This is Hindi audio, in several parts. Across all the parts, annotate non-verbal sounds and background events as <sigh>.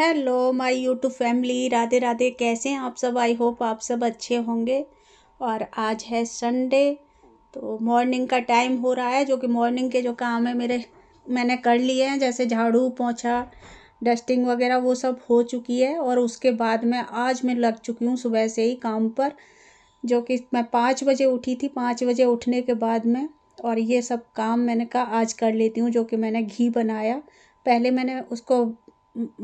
hello my YouTube family Radhe Radhe कैसे हैं आप सब आई होप आप सब अच्छे होंगे और आज है संडे तो मॉर्निंग का टाइम हो रहा है जो कि मॉर्निंग के जो काम है मेरे मैंने कर लिए हैं जैसे झाड़ू पोछा डस्टिंग वगैरह वो सब हो चुकी है और उसके बाद मैं आज मैं लग चुकी हूँ सुबह से ही काम पर जो कि मैं पाँच बजे उठी थी पाँच बजे उठने के बाद में और ये सब काम मैंने कहा आज कर लेती हूँ जो कि मैंने घी बनाया पहले मैंने उसको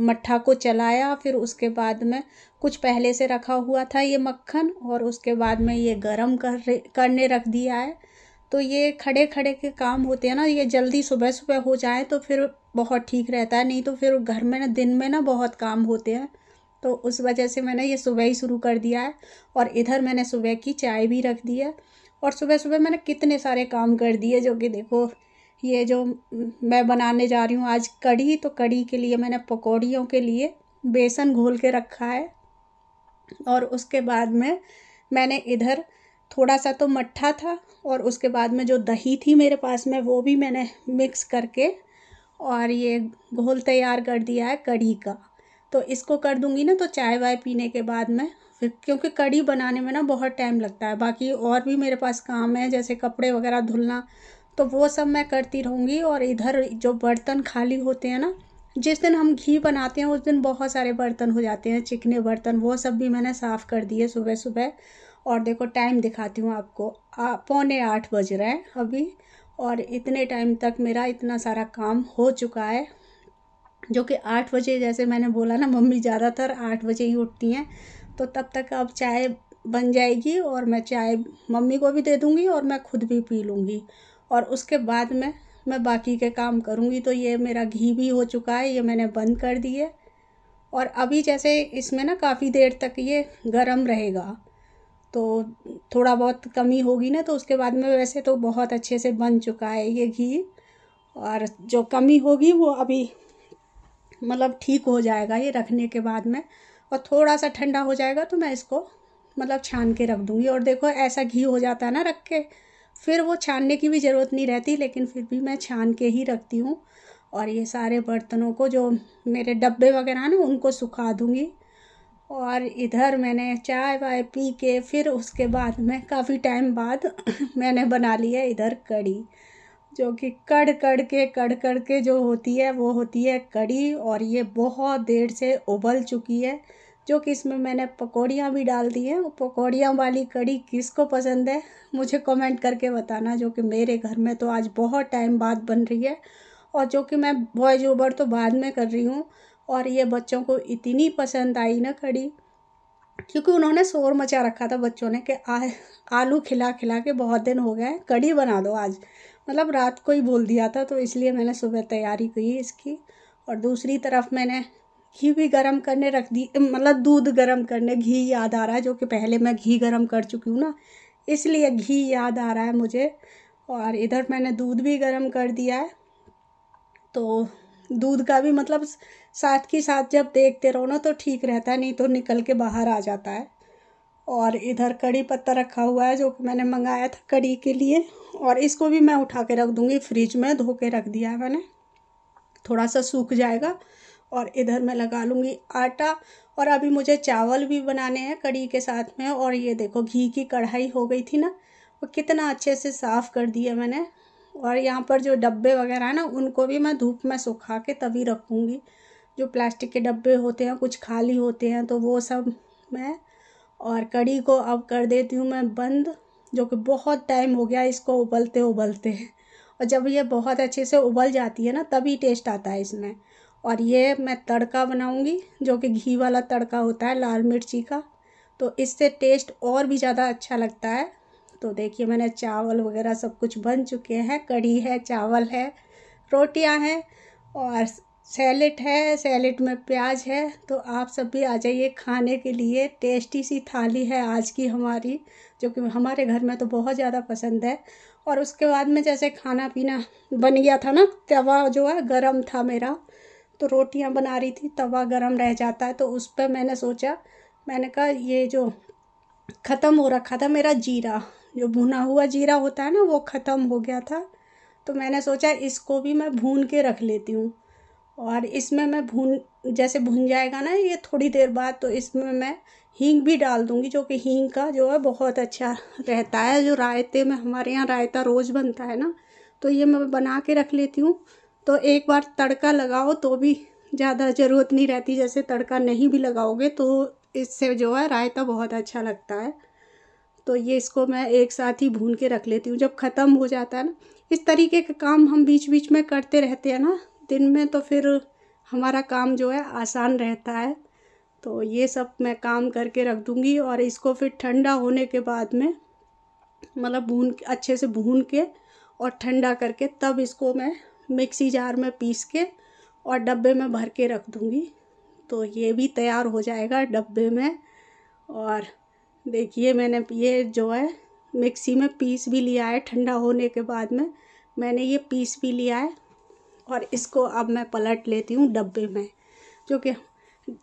मट्ठा को चलाया फिर उसके बाद में कुछ पहले से रखा हुआ था ये मक्खन और उसके बाद में ये गरम कर करने रख दिया है तो ये खड़े खड़े के काम होते हैं ना ये जल्दी सुबह सुबह हो जाए तो फिर बहुत ठीक रहता है नहीं तो फिर घर में ना दिन में ना बहुत काम होते हैं तो उस वजह से मैंने ये सुबह ही शुरू कर दिया है और इधर मैंने सुबह की चाय भी रख दी है और सुबह सुबह मैंने कितने सारे काम कर दिए जो कि देखो ये जो मैं बनाने जा रही हूँ आज कढ़ी तो कढ़ी के लिए मैंने पकौड़ियों के लिए बेसन घोल के रखा है और उसके बाद में मैंने इधर थोड़ा सा तो मट्ठा था और उसके बाद में जो दही थी मेरे पास में वो भी मैंने मिक्स करके और ये घोल तैयार कर दिया है कढ़ी का तो इसको कर दूँगी ना तो चाय वाय पीने के बाद में फिर क्योंकि कढ़ी बनाने में ना बहुत टाइम लगता है बाकी और भी मेरे पास काम है जैसे कपड़े वगैरह धुलना तो वो सब मैं करती रहूँगी और इधर जो बर्तन खाली होते हैं ना जिस दिन हम घी बनाते हैं उस दिन बहुत सारे बर्तन हो जाते हैं चिकने बर्तन वो सब भी मैंने साफ़ कर दिए सुबह सुबह और देखो टाइम दिखाती हूँ आपको पौने आठ बज रहे हैं अभी और इतने टाइम तक मेरा इतना सारा काम हो चुका है जो कि आठ बजे जैसे मैंने बोला ना मम्मी ज़्यादातर आठ बजे ही उठती हैं तो तब तक अब चाय बन जाएगी और मैं चाय मम्मी को भी दे दूँगी और मैं खुद भी पी लूँगी और उसके बाद में मैं बाकी के काम करूँगी तो ये मेरा घी भी हो चुका है ये मैंने बंद कर दिए और अभी जैसे इसमें ना काफ़ी देर तक ये गर्म रहेगा तो थोड़ा बहुत कमी होगी ना तो उसके बाद में वैसे तो बहुत अच्छे से बन चुका है ये घी और जो कमी होगी वो अभी मतलब ठीक हो जाएगा ये रखने के बाद में और थोड़ा सा ठंडा हो जाएगा तो मैं इसको मतलब छान के रख दूँगी और देखो ऐसा घी हो जाता है ना रख के फिर वो छानने की भी ज़रूरत नहीं रहती लेकिन फिर भी मैं छान के ही रखती हूँ और ये सारे बर्तनों को जो मेरे डब्बे वगैरह ना उनको सुखा दूँगी और इधर मैंने चाय वाय पी के फिर उसके बाद मैं काफ़ी टाइम बाद <clears throat> मैंने बना ली है इधर कड़ी जो कि कड़ कड़ के कड़ कड़ के जो होती है वो होती है कड़ी और ये बहुत देर से उबल चुकी है जो कि इसमें मैंने पकौड़ियाँ भी डाल दी हैं वो पकौड़ियाँ वाली कड़ी किसको पसंद है मुझे कमेंट करके बताना जो कि मेरे घर में तो आज बहुत टाइम बाद बन रही है और जो कि मैं बॉयज ओवर तो बाद में कर रही हूँ और ये बच्चों को इतनी पसंद आई ना कड़ी क्योंकि उन्होंने शोर मचा रखा था बच्चों ने कि आलू खिला खिला के बहुत दिन हो गए कड़ी बना दो आज मतलब रात को ही बोल दिया था तो इसलिए मैंने सुबह तैयारी की इसकी और दूसरी तरफ मैंने घी भी गर्म करने रख दी मतलब दूध गर्म करने घी याद आ रहा है जो कि पहले मैं घी गर्म कर चुकी हूँ ना इसलिए घी याद आ रहा है मुझे और इधर मैंने दूध भी गर्म कर दिया है तो दूध का भी मतलब साथ के साथ जब देखते रहो ना तो ठीक रहता है नहीं तो निकल के बाहर आ जाता है और इधर कड़ी पत्ता रखा हुआ है जो कि मैंने मंगाया था कड़ी के लिए और इसको भी मैं उठा के रख दूँगी फ्रिज में धो के रख दिया है मैंने थोड़ा सा सूख जाएगा और इधर मैं लगा लूँगी आटा और अभी मुझे चावल भी बनाने हैं कड़ी के साथ में और ये देखो घी की कढ़ाई हो गई थी ना वो कितना अच्छे से साफ़ कर दिया मैंने और यहाँ पर जो डब्बे वगैरह हैं ना उनको भी मैं धूप में सुखा के तभी रखूँगी जो प्लास्टिक के डब्बे होते हैं कुछ खाली होते हैं तो वो सब मैं और कड़ी को अब कर देती हूँ मैं बंद जो कि बहुत टाइम हो गया इसको उबलते उबलते और जब ये बहुत अच्छे से उबल जाती है ना तभी टेस्ट आता है इसमें और ये मैं तड़का बनाऊंगी जो कि घी वाला तड़का होता है लाल मिर्ची का तो इससे टेस्ट और भी ज़्यादा अच्छा लगता है तो देखिए मैंने चावल वगैरह सब कुछ बन चुके हैं कढ़ी है चावल है रोटियां हैं और सैलेड है सैलेड में प्याज है तो आप सब भी आ जाइए खाने के लिए टेस्टी सी थाली है आज की हमारी जो कि हमारे घर में तो बहुत ज़्यादा पसंद है और उसके बाद में जैसे खाना पीना बन गया था ना तवा जो है गर्म था मेरा तो रोटियां बना रही थी तवा गरम रह जाता है तो उस पर मैंने सोचा मैंने कहा ये जो ख़त्म हो रखा था मेरा जीरा जो भुना हुआ जीरा होता है ना वो ख़त्म हो गया था तो मैंने सोचा इसको भी मैं भून के रख लेती हूँ और इसमें मैं भून जैसे भुन जाएगा ना ये थोड़ी देर बाद तो इसमें मैं हींग भी डाल दूँगी जो कि हींग का जो है बहुत अच्छा रहता है जो रायते में हमारे यहाँ रायता रोज़ बनता है ना तो ये मैं बना के रख लेती हूँ तो एक बार तड़का लगाओ तो भी ज़्यादा ज़रूरत नहीं रहती जैसे तड़का नहीं भी लगाओगे तो इससे जो है रायता बहुत अच्छा लगता है तो ये इसको मैं एक साथ ही भून के रख लेती हूँ जब ख़त्म हो जाता है ना इस तरीके का काम हम बीच बीच में करते रहते हैं ना दिन में तो फिर हमारा काम जो है आसान रहता है तो ये सब मैं काम करके रख दूँगी और इसको फिर ठंडा होने के बाद में मतलब भून अच्छे से भून के और ठंडा करके तब इसको मैं मिक्सी जार में पीस के और डब्बे में भर के रख दूँगी तो ये भी तैयार हो जाएगा डब्बे में और देखिए मैंने ये जो है मिक्सी में पीस भी लिया है ठंडा होने के बाद में मैंने ये पीस भी लिया है और इसको अब मैं पलट लेती हूँ डब्बे में जो कि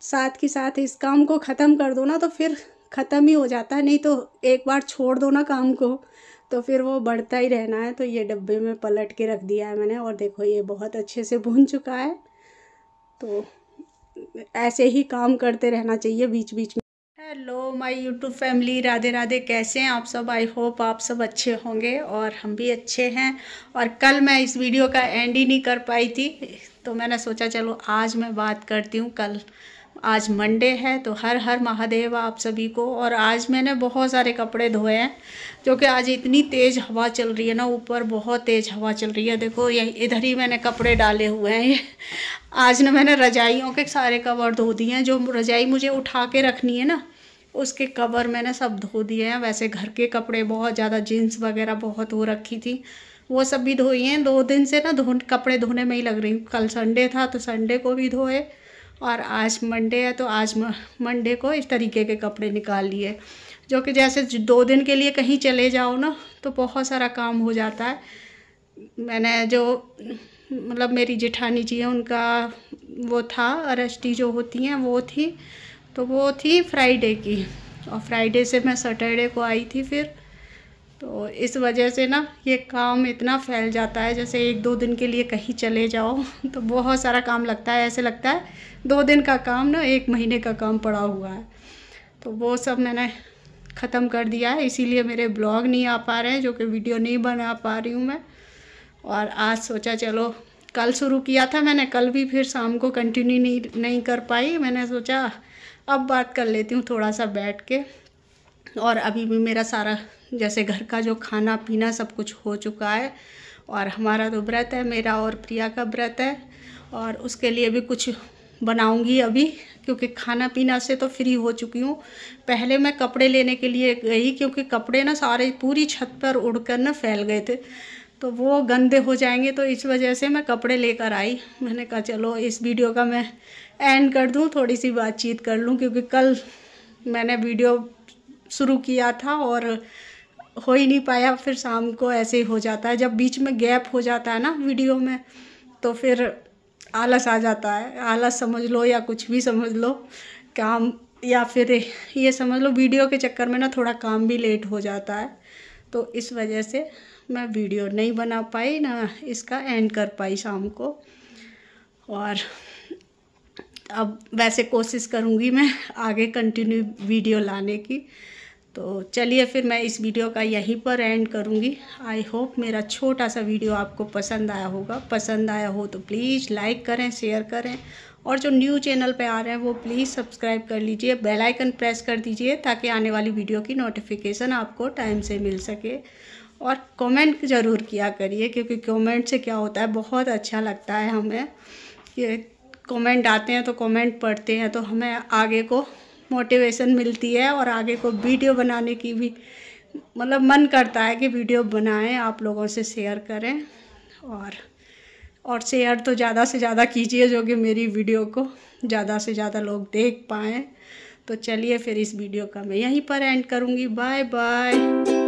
साथ के साथ इस काम को ख़त्म कर दो ना तो फिर ख़त्म ही हो जाता है नहीं तो एक बार छोड़ दो ना काम को तो फिर वो बढ़ता ही रहना है तो ये डब्बे में पलट के रख दिया है मैंने और देखो ये बहुत अच्छे से भून चुका है तो ऐसे ही काम करते रहना चाहिए बीच बीच में hello my YouTube family Radhe Radhe कैसे हैं आप सब आई होप आप सब अच्छे होंगे और हम भी अच्छे हैं और कल मैं इस वीडियो का एंड ही नहीं कर पाई थी तो मैंने सोचा चलो आज मैं बात करती हूँ कल आज मंडे है तो हर हर महादेव आप सभी को और आज मैंने बहुत सारे कपड़े धोए हैं जो कि आज इतनी तेज़ हवा चल रही है ना ऊपर बहुत तेज़ हवा चल रही है देखो यही इधर ही मैंने कपड़े डाले हुए हैं आज ना मैंने रजाइयों के सारे कवर धो दिए हैं जो रजाई मुझे उठा के रखनी है ना उसके कवर मैंने सब धो दिए हैं वैसे घर के कपड़े बहुत ज़्यादा जीन्स वगैरह बहुत हो रखी थी वो सब भी धोई हैं दो दिन से ना धो कपड़े धोने में ही लग रही हूँ कल संडे था तो संडे को भी धोए और आज मंडे है तो आज मंडे को इस तरीके के कपड़े निकाल लिए जो कि जैसे दो दिन के लिए कहीं चले जाओ ना तो बहुत सारा काम हो जाता है मैंने जो मतलब मेरी जेठानी जी हैं उनका वो था अरस्टी जो होती हैं वो थी तो वो थी फ्राइडे की और फ्राइडे से मैं सैटरडे को आई थी फिर तो इस वजह से ना ये काम इतना फैल जाता है जैसे एक दो दिन के लिए कहीं चले जाओ <laughs> तो बहुत सारा काम लगता है ऐसे लगता है दो दिन का काम ना एक महीने का काम पड़ा हुआ है तो वो सब मैंने ख़त्म कर दिया है इसीलिए मेरे ब्लॉग नहीं आ पा रहे हैं जो कि वीडियो नहीं बना पा रही हूँ मैं और आज सोचा चलो कल शुरू किया था मैंने कल भी फिर शाम को कंटिन्यू नहीं नहीं कर पाई मैंने सोचा अब बात कर लेती हूँ थोड़ा सा बैठ के और अभी भी मेरा सारा जैसे घर का जो खाना पीना सब कुछ हो चुका है और हमारा तो व्रत है मेरा और प्रिया का व्रत है और उसके लिए भी कुछ बनाऊंगी अभी क्योंकि खाना पीना से तो फ्री हो चुकी हूँ पहले मैं कपड़े लेने के लिए गई क्योंकि कपड़े ना सारे पूरी छत पर उड़ कर ना फैल गए थे तो वो गंदे हो जाएंगे तो इस वजह से मैं कपड़े लेकर आई मैंने कहा चलो इस वीडियो का मैं एंड कर दूँ थोड़ी सी बातचीत कर लूँ क्योंकि कल मैंने वीडियो शुरू किया था और हो ही नहीं पाया फिर शाम को ऐसे ही हो जाता है जब बीच में गैप हो जाता है ना वीडियो में तो फिर आलस आ जाता है आलस समझ लो या कुछ भी समझ लो काम या फिर ये समझ लो वीडियो के चक्कर में ना थोड़ा काम भी लेट हो जाता है तो इस वजह से मैं वीडियो नहीं बना पाई ना इसका एंड कर पाई शाम को और अब वैसे कोशिश करूँगी मैं आगे कंटिन्यू वीडियो लाने की तो चलिए फिर मैं इस वीडियो का यहीं पर एंड करूँगी आई होप मेरा छोटा सा वीडियो आपको पसंद आया होगा पसंद आया हो तो प्लीज़ लाइक करें शेयर करें और जो न्यू चैनल पे आ रहे हैं वो प्लीज़ सब्सक्राइब कर लीजिए बेल आइकन प्रेस कर दीजिए ताकि आने वाली वीडियो की नोटिफिकेशन आपको टाइम से मिल सके और कमेंट ज़रूर किया करिए क्योंकि कमेंट से क्या होता है बहुत अच्छा लगता है हमें ये कमेंट आते हैं तो कमेंट पढ़ते हैं तो हमें आगे को मोटिवेशन मिलती है और आगे को वीडियो बनाने की भी मतलब मन करता है कि वीडियो बनाएं आप लोगों से शेयर करें और और शेयर तो ज़्यादा से ज़्यादा कीजिए जो कि मेरी वीडियो को ज़्यादा से ज़्यादा लोग देख पाएँ तो चलिए फिर इस वीडियो का मैं यहीं पर एंड करूँगी बाय बाय